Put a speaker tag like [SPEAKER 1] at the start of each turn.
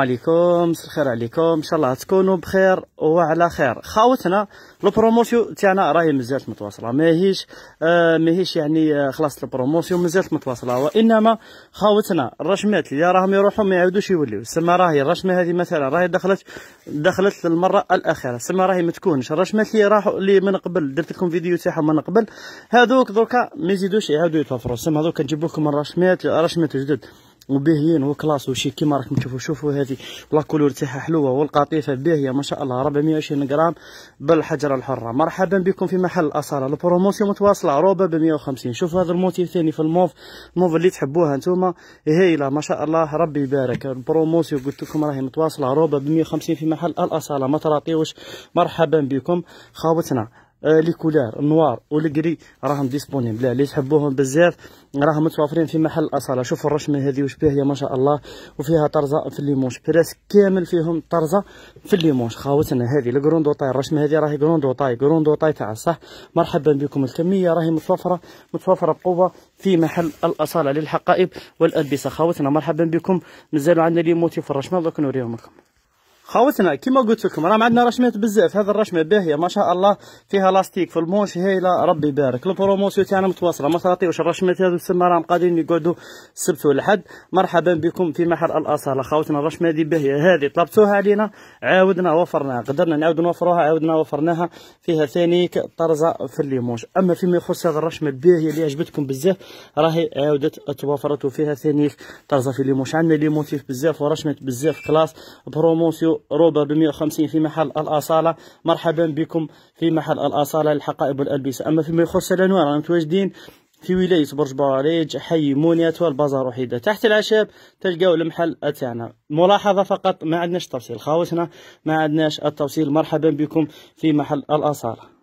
[SPEAKER 1] السلام عليكم مساء الخير عليكم ان شاء الله تكونوا بخير وعلى خير خاوتنا البروموسيون تاعنا راهي مازالت متواصله ماهيش آه، ماهيش يعني آه، خلاص البروموسيون مازالت متواصله وانما خاوتنا الرشمات اللي راهم يروحوا ما يعاودوش يوليو سما راهي الرشمه هذه مثلا راهي دخلت دخلت للمره الاخيره سما راهي ما تكونش الرشمات اللي راحوا اللي من قبل درت لكم فيديو تاعهم من قبل هذوك دركا ما يزيدوش يعاودوا يتوفروا سما هذوك نجيب لكم الرشمات رشمات جدد وباهيين وكلاس وشي كيما راكم تشوفوا شوفوا هذه لا كولور تاعها حلوه والقطيفه باهيه ما شاء الله 420 غرام بالحجره الحره مرحبا بكم في محل الاصاله البروموسيون متواصله روبه ب 150 شوفوا هذا الموتيف ثاني في الموف الموف اللي تحبوها نتوما هايله ما شاء الله ربي يبارك البروموسيون قلت لكم راهي متواصله روبه ب 150 في محل الاصاله ما تراطيوش مرحبا بكم خاوتنا آه، لي كولور نوار والكري راهم ديسبونيبل اللي تحبوهم بزاف راهم متوفرين في محل الاصاله شوفوا الرشمه هذه واش باهيه ما شاء الله وفيها طرزه في الليمونش براس كامل فيهم طرزه في الليمونش خاوتنا هذه الكروندو طاي الرشمه هذه راهي كروندو طاي كروندو طاي تاع الصح مرحبا بكم الكميه راهي متوفره متوفره بقوه في محل الاصاله للحقائب والالبسه خاوتنا مرحبا بكم مازالوا عندنا لي موتيف الرشمه دوك نوريهم لكم خاوتنا كما قلت لكم راهم عندنا رشمات بزاف هذه الرشمه باهيه ما شاء الله فيها لاستيك في المونش هايله ربي يبارك البروموسيون تاعنا متواصله ما تعطيوش الرشمات هذو تسمى راهم قادرين يقعدوا السبت والحد مرحبا بكم في محل الاصاله خاوتنا الرشمه هذه باهيه هذه طلبتوها علينا عاودنا وفرناها قدرنا نعاود نوفروها عاودنا وفرناها فيها ثاني طرزه في الليمونج اما فيما يخص هذه الرشمه الباهيه اللي عجبتكم بزاف راهي عاودت توفرت وفيها ثاني طرزه في الليمونج عندنا ليمونتيف بزاف ورشمه بزاف كلاس بروموسيو روبر ب 150 في محل الأصالة مرحبا بكم في محل الأصالة للحقائب والألبسة أما فيما يخص الأنواع راه متواجدين في ولاية برج بواريج حي مونيات والبازار وحيدة تحت الأعشاب تلقاو المحل تاعنا ملاحظة فقط ما عندناش تفصيل خاوتنا ما عندناش التفصيل مرحبا بكم في محل الأصالة